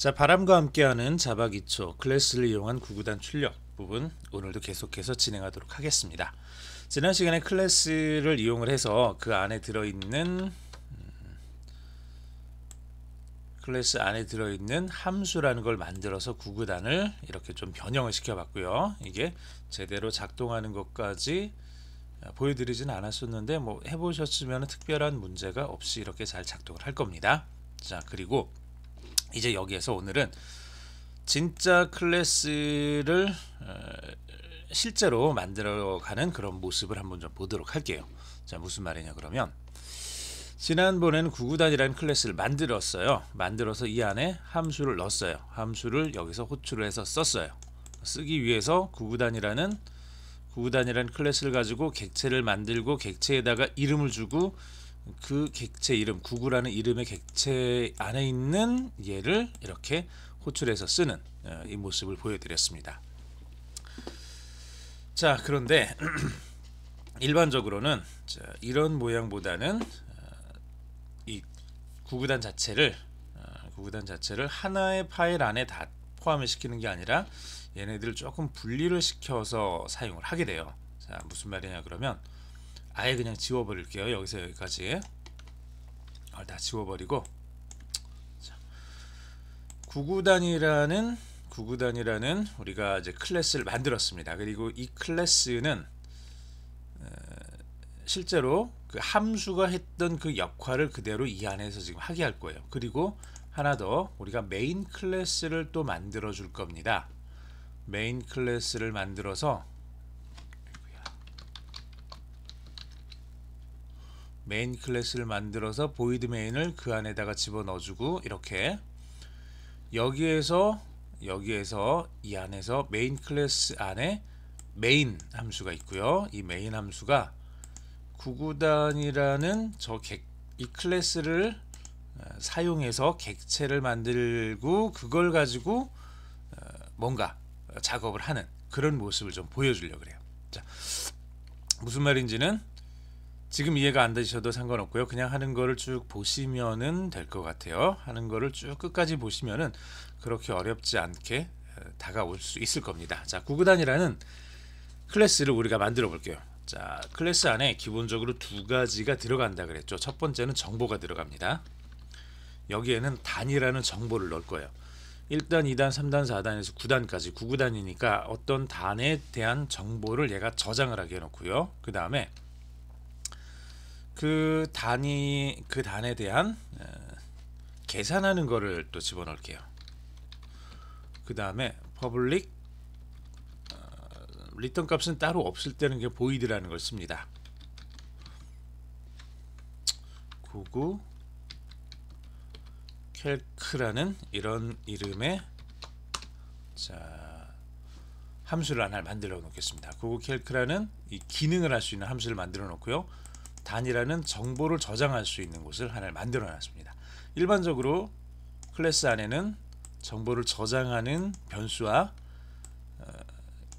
자 바람과 함께하는 자바기초 클래스를 이용한 구구단 출력 부분 오늘도 계속해서 진행하도록 하겠습니다. 지난 시간에 클래스를 이용을 해서 그 안에 들어있는 음, 클래스 안에 들어있는 함수라는 걸 만들어서 구구단을 이렇게 좀 변형을 시켜봤고요. 이게 제대로 작동하는 것까지 어, 보여드리진 않았었는데 뭐 해보셨으면 특별한 문제가 없이 이렇게 잘 작동을 할 겁니다. 자 그리고 이제 여기에서 오늘은 진짜 클래스를 어, 실제로 만들어가는 그런 모습을 한번 좀 보도록 할게요 자 무슨 말이냐 그러면 지난번에는 구구단이라는 클래스를 만들었어요 만들어서 이 안에 함수를 넣었어요 함수를 여기서 호출을 해서 썼어요 쓰기 위해서 구구단이라는 구구단이라는 클래스를 가지고 객체를 만들고 객체에다가 이름을 주고 그 객체 이름 구구라는 이름의 객체 안에 있는 얘를 이렇게 호출해서 쓰는 어, 이 모습을 보여드렸습니다. 자 그런데 일반적으로는 이런 모양보다는 어, 이 구구단 자체를 어, 구구단 자체를 하나의 파일 안에 다 포함을 시키는 게 아니라 얘네들을 조금 분리를 시켜서 사용을 하게 돼요. 자 무슨 말이냐 그러면 아예 그냥 지워버릴게요. 여기서 여기까지 아, 다 지워버리고 구구단이라는 구구단이라는 우리가 이제 클래스를 만들었습니다. 그리고 이 클래스는 어, 실제로 그 함수가 했던 그 역할을 그대로 이 안에서 지금 하게 할 거예요. 그리고 하나 더 우리가 메인 클래스를 또 만들어 줄 겁니다. 메인 클래스를 만들어서 메인 클래스를 만들어서 보이드 메인을 그 안에다가 집어넣어주고 이렇게 여기에서 여기에서 이 안에서 메인 클래스 안에 메인 함수가 있고요. 이 메인 함수가 구구단이라는 저이 클래스를 어, 사용해서 객체를 만들고 그걸 가지고 어, 뭔가 작업을 하는 그런 모습을 좀 보여주려고 그래요. 자, 무슨 말인지는 지금 이해가 안 되셔도 상관없고요. 그냥 하는 거를 쭉 보시면은 될 것 같아요. 하는 거를 쭉 끝까지 보시면은 그렇게 어렵지 않게 다가올 수 있을 겁니다. 자, 구구단이라는 클래스를 우리가 만들어 볼게요. 자, 클래스 안에 기본적으로 두 가지가 들어간다 그랬죠. 첫 번째는 정보가 들어갑니다. 여기에는 단이라는 정보를 넣을 거예요. 1단, 2단, 3단, 4단에서 9단까지 구구단이니까 어떤 단에 대한 정보를 얘가 저장을 하게 해놓고요. 그 다음에 그 단위 그 단에 대한 어, 계산하는 거를 또 집어넣을게요. 그 다음에 public 어, return 값은 따로 없을 때는 게 void라는 걸 씁니다. 99 캘크라는 이런 이름의 자 함수를 하나 만들어 놓겠습니다. 구글 캘크라는 이 기능을 할 수 있는 함수를 만들어 놓고요. 단이라는 정보를 저장할 수 있는 곳을 하나 만들어 놨습니다. 일반적으로 클래스 안에는 정보를 저장하는 변수와 어,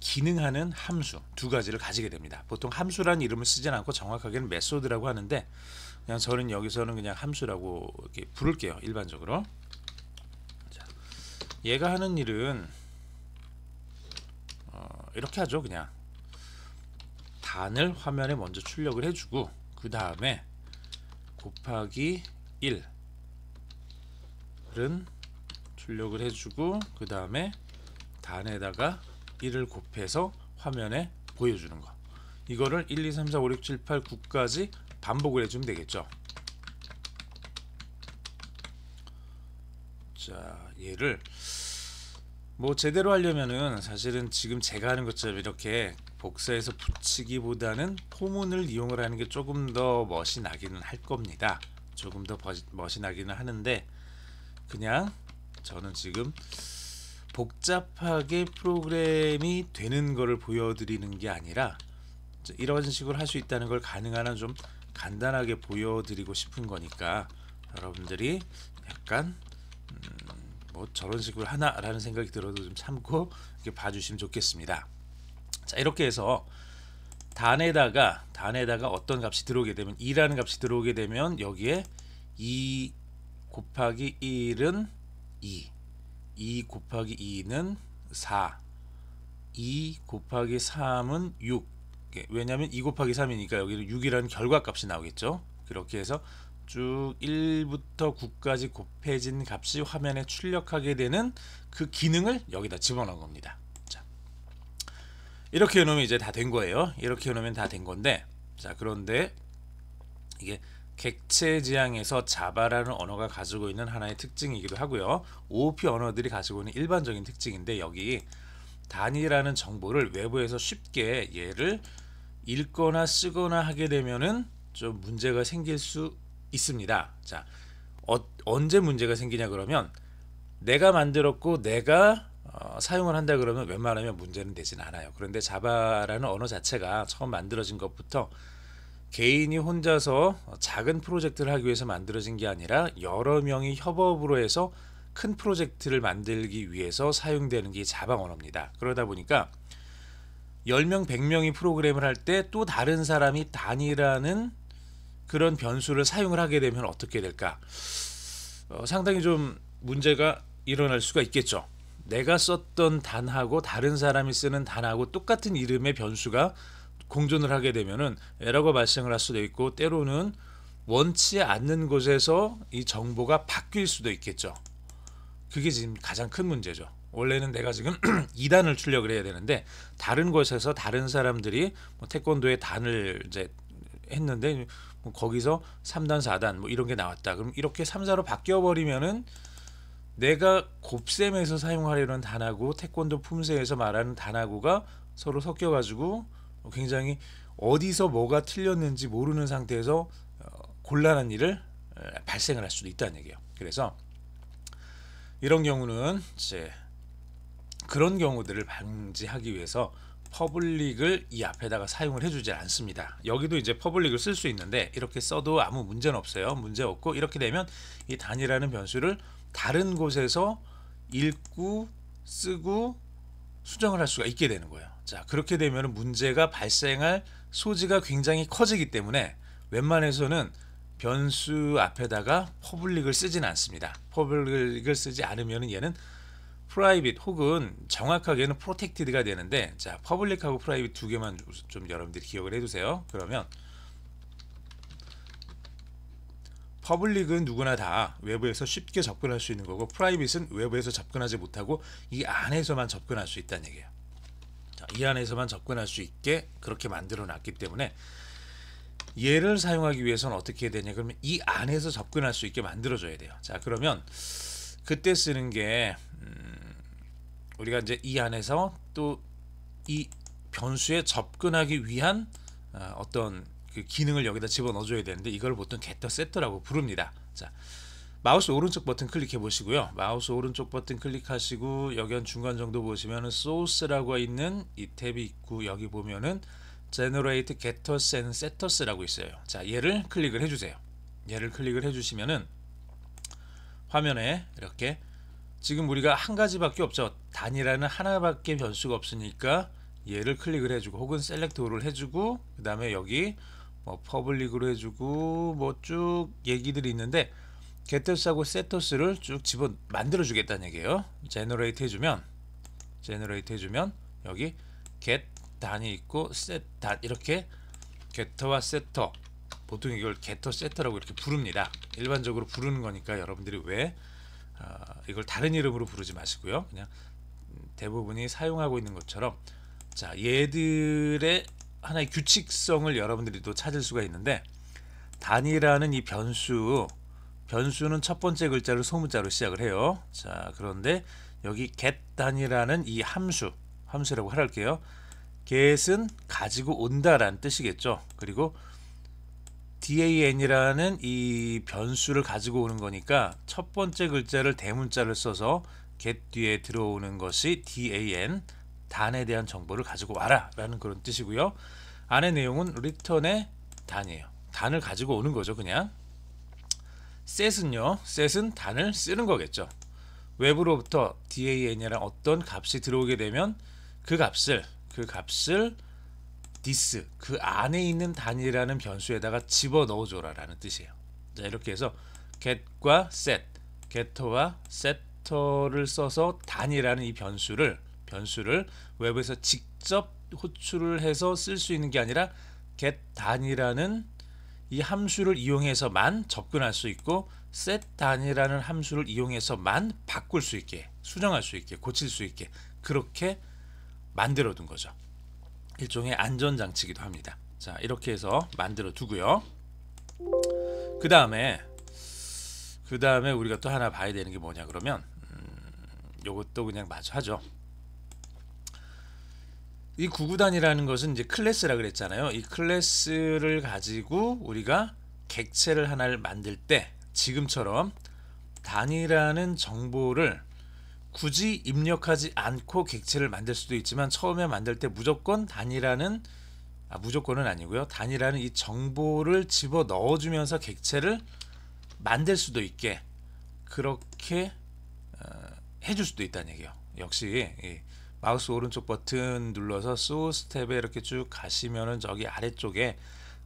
기능하는 함수 두 가지를 가지게 됩니다. 보통 함수라 이름을 쓰지 않고 정확하게는 메소드라고 하는데 그냥 저는 여기서는 그냥 함수라고 이렇게 부를게요. 일반적으로. 자, 얘가 하는 일은 어, 이렇게 하죠. 그냥 단을 화면에 먼저 출력을 해주고 그 다음에 곱하기 1은 출력을 해주고 그 다음에 단에다가 1을 곱해서 화면에 보여주는 거 이거를 1, 2, 3, 4, 5, 6, 7, 8, 9까지 반복을 해주면 되겠죠 자 얘를 뭐 제대로 하려면은 사실은 지금 제가 하는 것처럼 이렇게 복사해서 붙이기보다는 포문을 이용을 하는 게 조금 더 멋이 나기는 할 겁니다 조금 더 버시, 멋이 나기는 하는데 그냥 저는 지금 복잡하게 프로그램이 되는 것을 보여드리는 게 아니라 이런 식으로 할 수 있다는 걸 가능한 한 좀 간단하게 보여드리고 싶은 거니까 여러분들이 약간 음뭐 저런 식으로 하나라는 생각이 들어도 좀 참고 이렇게 봐주시면 좋겠습니다. 자 이렇게 해서 단에다가 단에다가 어떤 값이 들어오게 되면 2라는 값이 들어오게 되면 여기에 2 곱하기 1은 2 2 곱하기 2는 4 2 곱하기 3은 6 예, 왜냐하면 2 곱하기 3이니까 여기는 6이라는 결과값이 나오겠죠 그렇게 해서 쭉 1부터 9까지 곱해진 값이 화면에 출력하게 되는 그 기능을 여기다 집어넣은 겁니다. 자, 이렇게 해놓으면 이제 다 된 거예요. 이렇게 해놓으면 다 된 건데 자 그런데 이게 객체 지향에서 자바라는 언어가 가지고 있는 하나의 특징이기도 하고요. OOP 언어들이 가지고 있는 일반적인 특징인데 여기 단위라는 정보를 외부에서 쉽게 얘를 읽거나 쓰거나 하게 되면은 좀 문제가 생길 수 있습니다. 자, 어, 언제 문제가 생기냐 그러면 내가 만들었고 내가 어, 사용을 한다 그러면 웬만하면 문제는 되진 않아요. 그런데 자바라는 언어 자체가 처음 만들어진 것부터 개인이 혼자서 작은 프로젝트를 하기 위해서 만들어진 게 아니라 여러 명이 협업으로 해서 큰 프로젝트를 만들기 위해서 사용되는 게 자바 언어입니다. 그러다 보니까 10명, 100명이 프로그램을 할 때 또 다른 사람이 단이라는 그런 변수를 사용을 하게 되면 어떻게 될까? 어, 상당히 좀 문제가 일어날 수가 있겠죠. 내가 썼던 단하고 다른 사람이 쓰는 단하고 똑같은 이름의 변수가 공존을 하게 되면은 에러가 발생을 할 수도 있고 때로는 원치 않는 곳에서 이 정보가 바뀔 수도 있겠죠. 그게 지금 가장 큰 문제죠. 원래는 내가 지금 2단을 출력을 해야 되는데 다른 곳에서 다른 사람들이 뭐 태권도의 단을 이제 했는데 거기서 3단, 4단 뭐 이런 게 나왔다. 그럼 이렇게 3, 4로 바뀌어 버리면은 내가 곱셈에서 사용하려는 단하고 태권도 품새에서 말하는 단하고가 서로 섞여 가지고 굉장히 어디서 뭐가 틀렸는지 모르는 상태에서 어, 곤란한 일을 발생을 할 수도 있다는 얘기예요. 그래서 이런 경우는 이제 그런 경우들을 방지하기 위해서 퍼블릭을 이 앞에다가 사용을 해주질 않습니다 여기도 이제 퍼블릭을 쓸 수 있는데 이렇게 써도 아무 문제는 없어요 문제 없고 이렇게 되면 이 단이라는 변수를 다른 곳에서 읽고 쓰고 수정을 할 수가 있게 되는 거예요 자 그렇게 되면 문제가 발생할 소지가 굉장히 커지기 때문에 웬만해서는 변수 앞에다가 퍼블릭을 쓰진 않습니다 퍼블릭을 쓰지 않으면 얘는 프라이빗 혹은 정확하게는 프로텍티드가 되는데 자 퍼블릭하고 프라이빗 두 개만 좀 여러분들이 기억을 해두세요 그러면 퍼블릭은 누구나 다 외부에서 쉽게 접근할 수 있는 거고 프라이빗은 외부에서 접근하지 못하고 이 안에서만 접근할 수 있다는 얘기예요 자, 이 안에서만 접근할 수 있게 그렇게 만들어 놨기 때문에 얘를 사용하기 위해서는 어떻게 해야 되냐 그러면 이 안에서 접근할 수 있게 만들어 줘야 돼요 자 그러면 그때 쓰는 게 음, 우리가 이제 이 안에서 또 이 변수에 접근하기 위한 어, 어떤 그 기능을 여기다 집어넣어 줘야 되는데 이걸 보통 g 터 t t 라고 부릅니다. 자. 마우스 오른쪽 버튼 클릭해 보시고요. 마우스 오른쪽 버튼 클릭하시고 여기 한 중간 정도 보시면은 소스라고 있는 이 탭이 있고 여기 보면은 generate getters and setters 라고 있어요. 자, 얘를 클릭을 해 주세요. 얘를 클릭을 해 주시면은 화면에 이렇게 지금 우리가 한 가지밖에 없죠 단이라는 하나밖에 변수가 없으니까 얘를 클릭을 해주고 혹은 셀렉트를 해주고 그 다음에 여기 뭐 퍼블릭으로 해주고 뭐 쭉 얘기들이 있는데 게토스하고 세터스를쭉 집어 만들어 주겠다는 얘기예요 제너레이트 해주면 제너레이트 해주면 여기 get 단이 있고 set 단 이렇게 게터와 세터 보통 이걸 게터 세터라고 이렇게 부릅니다 일반적으로 부르는 거니까 여러분들이 왜 어, 이걸 다른 이름으로 부르지 마시고요. 그냥 대부분이 사용하고 있는 것처럼 자 얘들의 하나의 규칙성을 여러분들이 또 찾을 수가 있는데 단이라는 이 변수 변수는 첫 번째 글자를 소문자로 시작을 해요. 자 그런데 여기 get단이라는 이 함수 함수라고 할게요. get은 가지고 온다라는 뜻이겠죠. 그리고 DAN이라는 이 변수를 가지고 오는 거니까 첫 번째 글자를 대문자를 써서 get 뒤에 들어오는 것이 DAN 단에 대한 정보를 가지고 와라 라는 그런 뜻이고요 안의 내용은 return의 단이에요 단을 가지고 오는 거죠 그냥 set은요 set은 단을 쓰는 거겠죠 외부로부터 DAN이란 어떤 값이 들어오게 되면 그 값을 그 값을 디스 그 안에 있는 단위라는 변수에다가 집어 넣어줘라 라는 뜻이에요 자 이렇게 해서 get과 set get와 setter를 써서 단위라는이 변수를 변수를 웹에서 직접 호출을 해서 쓸 수 있는 게 아니라 get 단위라는이 함수를 이용해서만 접근할 수 있고 set 단위라는 함수를 이용해서만 바꿀 수 있게 수정할 수 있게 고칠 수 있게 그렇게 만들어 둔 거죠 일종의 안전장치기도 합니다 자 이렇게 해서 만들어 두고요 그 다음에 그 다음에 우리가 또 하나 봐야 되는 게 뭐냐 그러면 음, 요것도 그냥 마저 하죠 이 구구단이라는 것은 이제 클래스라 그랬잖아요 이 클래스를 가지고 우리가 객체를 하나를 만들 때 지금처럼 단이라는 정보를 굳이 입력하지 않고 객체를 만들 수도 있지만 처음에 만들 때 무조건 단이라는 아, 무조건은 아니고요. 단이라는 이 정보를 집어 넣어주면서 객체를 만들 수도 있게 그렇게 어, 해줄 수도 있다는 얘기예요. 역시 예, 마우스 오른쪽 버튼 눌러서 소스 탭에 이렇게 쭉 가시면은 저기 아래쪽에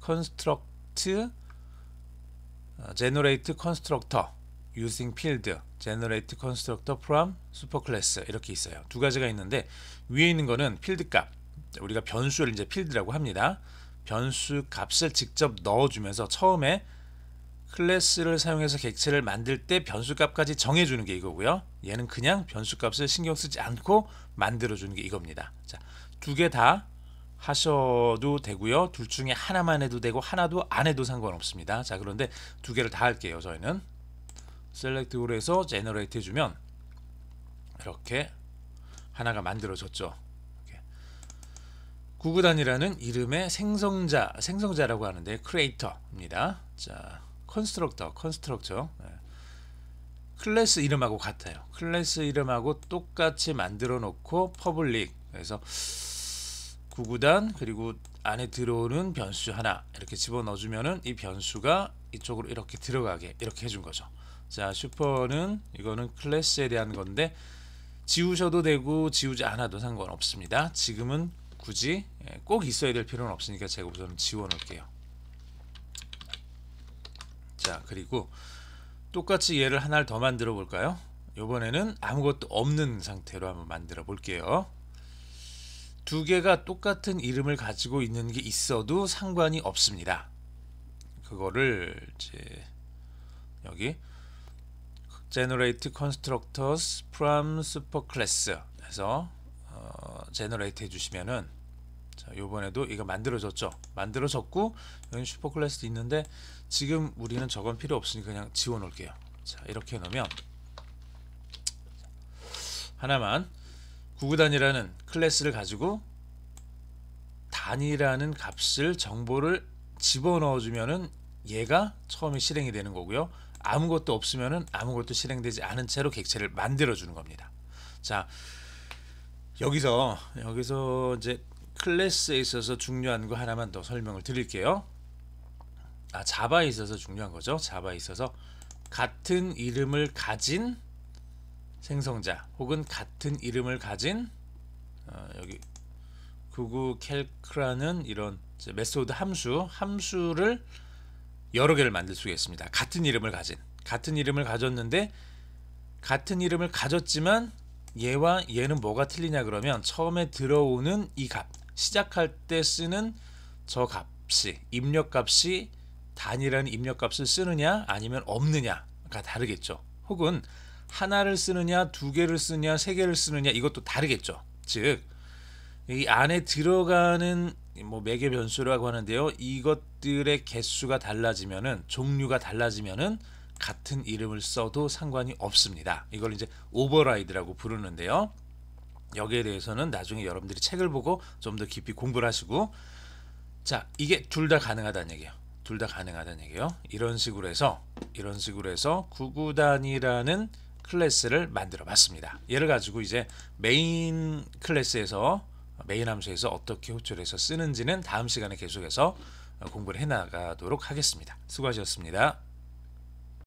컨스트럭트 제너레이트 컨스트럭터 using field, generate constructor from superclass 이렇게 있어요. 두 가지가 있는데 위에 있는 거는 필드 값, 우리가 변수를 이제 필드라고 합니다. 변수 값을 직접 넣어주면서 처음에 클래스를 사용해서 객체를 만들 때 변수 값까지 정해주는 게 이거고요. 얘는 그냥 변수 값을 신경 쓰지 않고 만들어주는 게 이겁니다. 자, 두 개 다 하셔도 되고요. 둘 중에 하나만 해도 되고 하나도 안 해도 상관없습니다. 자, 그런데 두 개를 다 할게요. 저희는 셀렉트 홀에서 제너레이트 해주면 이렇게 하나가 만들어졌죠. 구구단이라는 이름의 생성자, 생성자라고 하는데 크리에이터입니다. 자, 컨스트럭터, 컨스트럭터. 네. 클래스 이름하고 같아요. 클래스 이름하고 똑같이 만들어 놓고 퍼블릭. 그래서 구구단 그리고 안에 들어오는 변수 하나 이렇게 집어넣어 주면은 이 변수가 이쪽으로 이렇게 들어가게 이렇게 해준 거죠. 자 슈퍼는 이거는 클래스에 대한 건데 지우셔도 되고 지우지 않아도 상관없습니다 지금은 굳이 예, 꼭 있어야 될 필요는 없으니까 제가 우선 지워 놓을게요 자 그리고 똑같이 얘를 하나를 더 만들어 볼까요 이번에는 아무것도 없는 상태로 한번 만들어 볼게요 두 개가 똑같은 이름을 가지고 있는 게 있어도 상관이 없습니다 그거를 이제 여기 generate constructors from superclass 해서 어, generate 해주시면은 자, 요번에도 이거 만들어졌죠 만들어졌고 여기 슈퍼클래스도 있는데 지금 우리는 저건 필요 없으니 그냥 지워 놓을게요 자 이렇게 해놓으면 하나만 구구단이라는 클래스를 가지고 단이라는 값을 정보를 집어넣어 주면은 얘가 처음에 실행이 되는 거고요 아무것도 없으면은 아무것도 실행되지 않은 채로 객체를 만들어 주는 겁니다. 자 여기서 여기서 이제 클래스에 있어서 중요한 거 하나만 더 설명을 드릴게요. 아 자바에 있어서 중요한 거죠. 자바에 있어서 같은 이름을 가진 생성자 혹은 같은 이름을 가진 어, 여기 구구 캘크라는 이런 메소드 함수 함수를 여러 개를 만들 수 있습니다. 같은 이름을 가진 같은 이름을 가졌는데 같은 이름을 가졌지만 얘와 얘는 뭐가 틀리냐 그러면 처음에 들어오는 이 값 시작할 때 쓰는 저 값이 입력값이 단이라는 입력값을 쓰느냐 아니면 없느냐가 다르겠죠. 혹은 하나를 쓰느냐 두 개를 쓰느냐 세 개를 쓰느냐 이것도 다르겠죠. 즉 이 안에 들어가는 뭐 매개 변수라고 하는데요. 이것들의 개수가 달라지면은 종류가 달라지면은 같은 이름을 써도 상관이 없습니다. 이걸 이제 오버라이드라고 부르는데요. 여기에 대해서는 나중에 여러분들이 책을 보고 좀 더 깊이 공부를 하시고 자 이게 둘 다 가능하다는 얘기예요. 둘 다 가능하다는 얘기예요. 이런 식으로 해서 이런 식으로 해서 구구단이라는 클래스를 만들어 봤습니다. 예를 가지고 이제 메인 클래스에서 메인 함수에서 어떻게 호출해서 쓰는지는 다음 시간에 계속해서 공부를 해나가도록 하겠습니다. 수고하셨습니다.